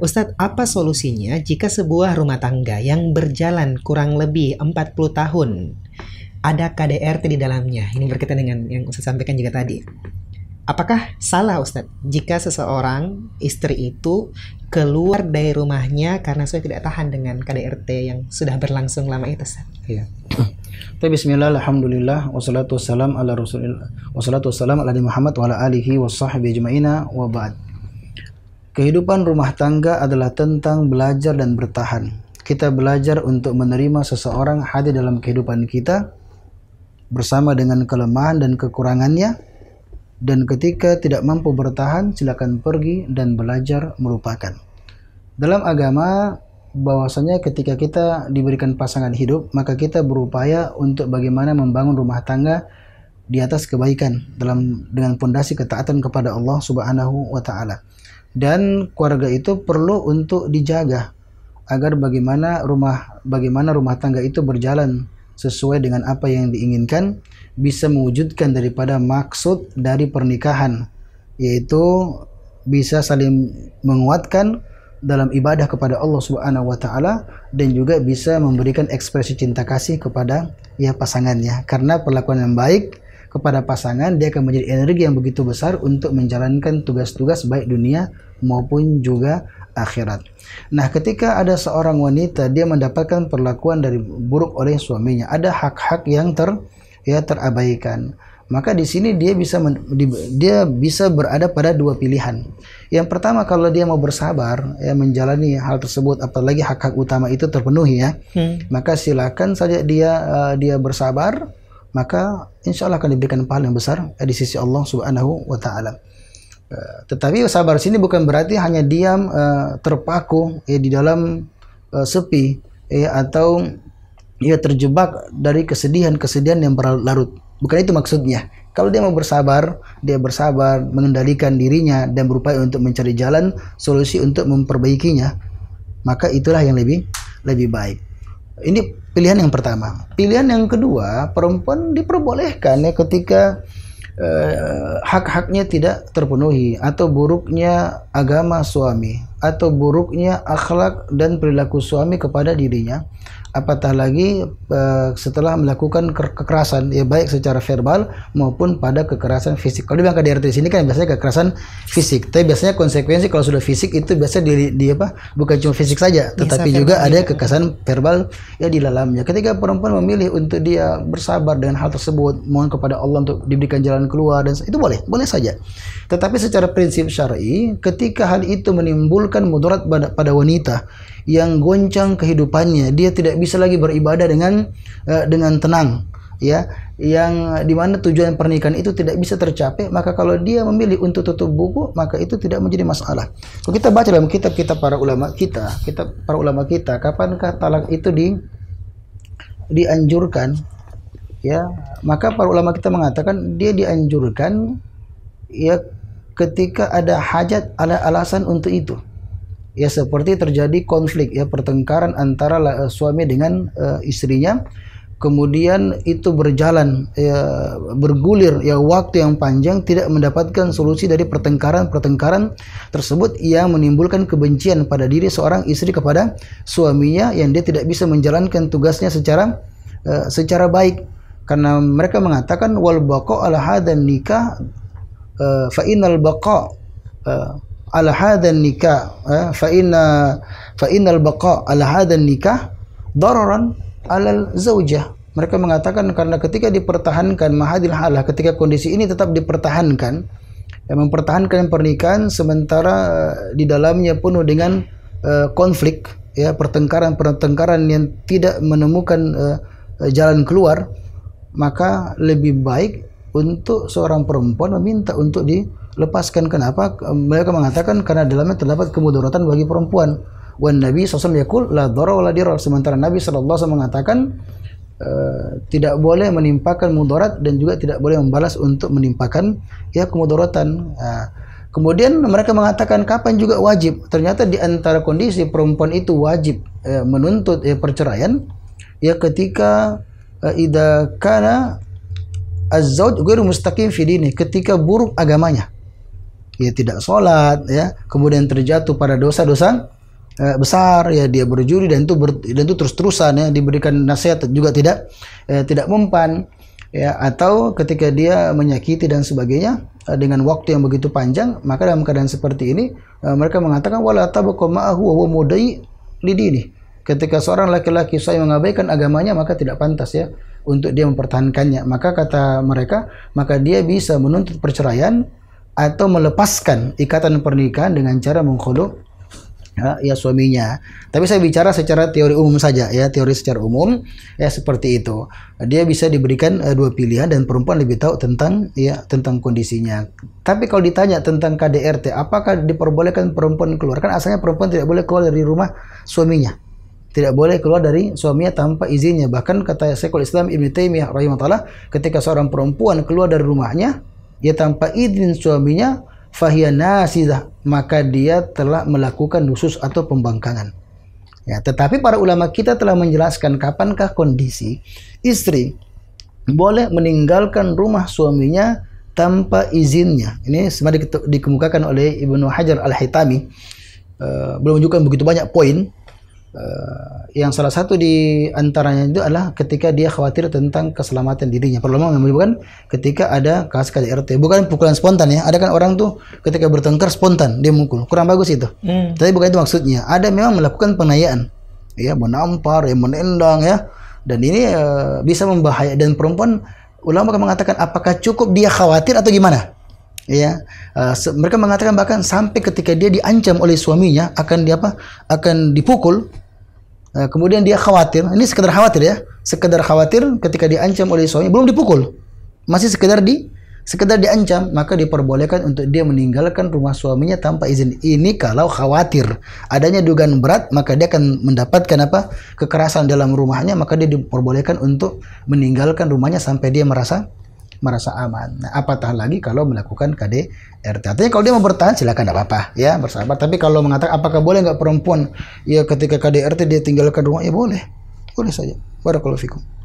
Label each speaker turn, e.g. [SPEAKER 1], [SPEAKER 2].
[SPEAKER 1] Ustadz, apa solusinya jika sebuah rumah tangga yang berjalan kurang lebih 40 tahun ada KDRT di dalamnya? Ini berkaitan dengan yang Ustadz sampaikan juga tadi. Apakah salah Ustadz jika seseorang istri itu keluar dari rumahnya karena sudah tidak tahan dengan KDRT yang sudah berlangsung lama itu Ustadz? Iya. Tapi bismillah, alhamdulillah, wassalatu wassalam ala rasulillah, wassalatu wassalam ala Muhammad wa ala alihi wa sahbihi jema'ina wa ba'd. Kehidupan rumah tangga adalah tentang belajar dan bertahan. Kita belajar untuk menerima seseorang hadir dalam kehidupan kita bersama dengan kelemahan dan kekurangannya. Dan ketika tidak mampu bertahan, silakan pergi dan belajar merupakan. Dalam agama, bahwasanya ketika kita diberikan pasangan hidup, maka kita berupaya untuk bagaimana membangun rumah tangga di atas kebaikan dalam dengan pondasi ketaatan kepada Allah Subhanahu wa taala dan keluarga itu perlu untuk dijaga agar bagaimana rumah bagaimana rumah tangga itu berjalan sesuai dengan apa yang diinginkan bisa mewujudkan daripada maksud dari pernikahan yaitu bisa saling menguatkan dalam ibadah kepada Allah Subhanahu wa taala dan juga bisa memberikan ekspresi cinta kasih kepada ya pasangannya karena perlakuan yang baik kepada pasangan, dia akan menjadi energi yang begitu besar untuk menjalankan tugas-tugas baik dunia maupun juga akhirat. Nah, ketika ada seorang wanita dia mendapatkan perlakuan dari buruk oleh suaminya, ada hak-hak yang ter ya terabaikan. Maka di sini dia bisa men, dia bisa berada pada dua pilihan. Yang pertama kalau dia mau bersabar ya menjalani hal tersebut apalagi hak-hak utama itu terpenuhi ya. Hmm. Maka silakan saja dia uh, dia bersabar maka insya Allah akan diberikan pahala yang besar eh, di sisi Allah Subhanahu wa taala. Eh, tetapi sabar sini bukan berarti hanya diam eh, terpaku ya di dalam sepi ya atau ya terjebak dari kesedihan-kesedihan yang berlarut. Bukan itu maksudnya. Kalau dia mau bersabar, dia bersabar mengendalikan dirinya dan berupaya untuk mencari jalan solusi untuk memperbaikinya, maka itulah yang lebih lebih baik. Ini pilihan yang pertama. Pilihan yang kedua, perempuan diperbolehkan ya ketika eh, hak-haknya tidak terpenuhi atau buruknya agama suami atau buruknya akhlak dan perilaku suami kepada dirinya apatah lagi uh, setelah melakukan kekerasan ya baik secara verbal maupun pada kekerasan fisik kalau dibilang KDRT di sini kan biasanya kekerasan fisik tapi biasanya konsekuensi kalau sudah fisik itu biasanya di, di apa bukan cuma fisik saja iya, tetapi juga ada kekerasan verbal ya di dalamnya ketika perempuan memilih untuk dia bersabar dengan hal tersebut mohon kepada Allah untuk diberikan jalan keluar dan itu boleh boleh saja tetapi secara prinsip syar'i ketika hal itu menimbul menimbulkan mudarat pada, pada wanita yang goncang kehidupannya. Dia tidak bisa lagi beribadah dengan uh, dengan tenang, ya. Yang eh, dimana tujuan pernikahan itu tidak bisa tercapai, maka kalau dia memilih untuk tutup buku, maka itu tidak menjadi masalah. Kalau kita baca dalam kitab kita para ulama kita, kita para ulama kita, kapan talak itu di dianjurkan, ya. Maka para ulama kita mengatakan dia dianjurkan ya ketika ada hajat ada alasan untuk itu ya seperti terjadi konflik ya pertengkaran antara uh, suami dengan uh, istrinya kemudian itu berjalan ya, bergulir ya waktu yang panjang tidak mendapatkan solusi dari pertengkaran-pertengkaran tersebut yang menimbulkan kebencian pada diri seorang istri kepada suaminya yang dia tidak bisa menjalankan tugasnya secara uh, secara baik karena mereka mengatakan wal baqa ala hadan nikah uh, fa innal baqa uh, ala hadzal nikah eh, fa inna fa innal baqa ala hadzal nikah dararan alal zaujah mereka mengatakan karena ketika dipertahankan mahadil halah ketika kondisi ini tetap dipertahankan yang mempertahankan pernikahan sementara eh, di dalamnya penuh dengan uh, konflik ya pertengkaran-pertengkaran yang tidak menemukan uh, jalan keluar maka lebih baik untuk seorang perempuan meminta untuk dilepaskan. Kenapa? Mereka mengatakan karena dalamnya terdapat kemudaratan bagi perempuan. Wan Nabi SAW yakul la dara wa la Sementara Nabi SAW mengatakan Uh, tidak boleh menimpakan mudarat dan juga tidak boleh membalas untuk menimpakan ya kemudaratan. Uh, kemudian mereka mengatakan kapan juga wajib. Ternyata di antara kondisi perempuan itu wajib uh, menuntut ya, perceraian ya ketika uh, idza kana az-zawj ghairu mustaqim fi dini ketika buruk agamanya ya tidak sholat ya kemudian terjatuh pada dosa-dosa eh, besar ya dia berjuri dan itu ber, dan itu terus-terusan ya diberikan nasihat juga tidak eh, tidak mempan ya atau ketika dia menyakiti dan sebagainya eh, dengan waktu yang begitu panjang maka dalam keadaan seperti ini eh, mereka mengatakan wala tabqa ma'ahu wa mudai lidini ketika seorang laki-laki saya mengabaikan agamanya maka tidak pantas ya untuk dia mempertahankannya. Maka kata mereka, maka dia bisa menuntut perceraian atau melepaskan ikatan pernikahan dengan cara mengkhulu ya, ya suaminya. Tapi saya bicara secara teori umum saja ya, teori secara umum ya seperti itu. Dia bisa diberikan uh, dua pilihan dan perempuan lebih tahu tentang ya tentang kondisinya. Tapi kalau ditanya tentang KDRT, apakah diperbolehkan perempuan keluar? Kan asalnya perempuan tidak boleh keluar dari rumah suaminya tidak boleh keluar dari suaminya tanpa izinnya. Bahkan kata Syekhul Islam Ibn Taimiyah rahimahullah, ketika seorang perempuan keluar dari rumahnya, ia tanpa izin suaminya, fahyanazidah, maka dia telah melakukan nusus atau pembangkangan. Ya, tetapi para ulama kita telah menjelaskan kapankah kondisi istri boleh meninggalkan rumah suaminya tanpa izinnya. Ini sebenarnya dikemukakan oleh Ibnu Hajar Al-Hitami. Uh, eh, belum menunjukkan begitu banyak poin Eh, yang salah satu di antaranya itu adalah ketika dia khawatir tentang keselamatan dirinya. Pertama bukan ketika ada kasus KDRT, bukan pukulan spontan ya. Ada kan orang tuh ketika bertengkar spontan dia mukul, kurang bagus itu. Hmm. Tapi bukan itu maksudnya. Ada memang melakukan penganiayaan, ya menampar, ya menendang ya. Dan ini uh, bisa membahayakan dan perempuan ulama mengatakan apakah cukup dia khawatir atau gimana? ya uh, mereka mengatakan bahkan sampai ketika dia diancam oleh suaminya akan apa akan dipukul Nah, kemudian dia khawatir, ini sekedar khawatir ya, sekedar khawatir ketika diancam oleh suami belum dipukul, masih sekedar di sekedar diancam maka diperbolehkan untuk dia meninggalkan rumah suaminya tanpa izin ini kalau khawatir adanya dugaan berat maka dia akan mendapatkan apa kekerasan dalam rumahnya maka dia diperbolehkan untuk meninggalkan rumahnya sampai dia merasa merasa aman. Nah, apatah lagi kalau melakukan KDRT. Artinya kalau dia mau bertahan silakan tidak apa-apa ya bersahabat. Tapi kalau mengatakan apakah boleh nggak perempuan ya ketika KDRT dia tinggalkan rumah ya boleh, boleh saja. Barakallahu fikum.